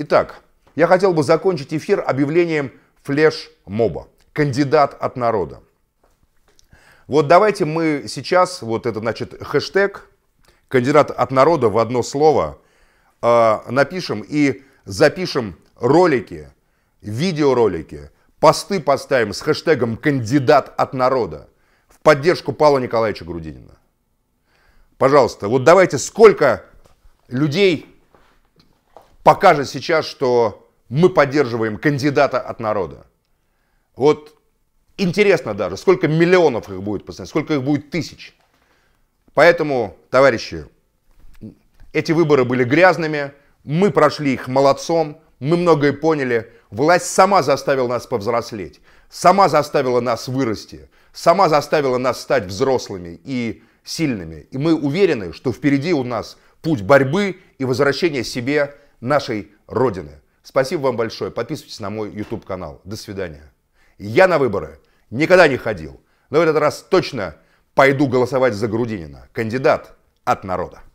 Итак, я хотел бы закончить эфир объявлением флеш-моба. Кандидат от народа. Вот давайте мы сейчас, вот это значит хэштег, кандидат от народа в одно слово, э, напишем и запишем ролики, видеоролики, посты поставим с хэштегом «Кандидат от народа» в поддержку Павла Николаевича Грудинина. Пожалуйста, вот давайте сколько людей покажет сейчас, что мы поддерживаем кандидата от народа. Вот интересно даже, сколько миллионов их будет, сколько их будет тысяч. Поэтому, товарищи, эти выборы были грязными, мы прошли их молодцом, мы многое поняли. Власть сама заставила нас повзрослеть, сама заставила нас вырасти, сама заставила нас стать взрослыми и сильными. И мы уверены, что впереди у нас путь борьбы и возвращения себе нашей Родины. Спасибо вам большое. Подписывайтесь на мой YouTube канал. До свидания. Я на выборы никогда не ходил, но в этот раз точно пойду голосовать за Грудинина. Кандидат от народа.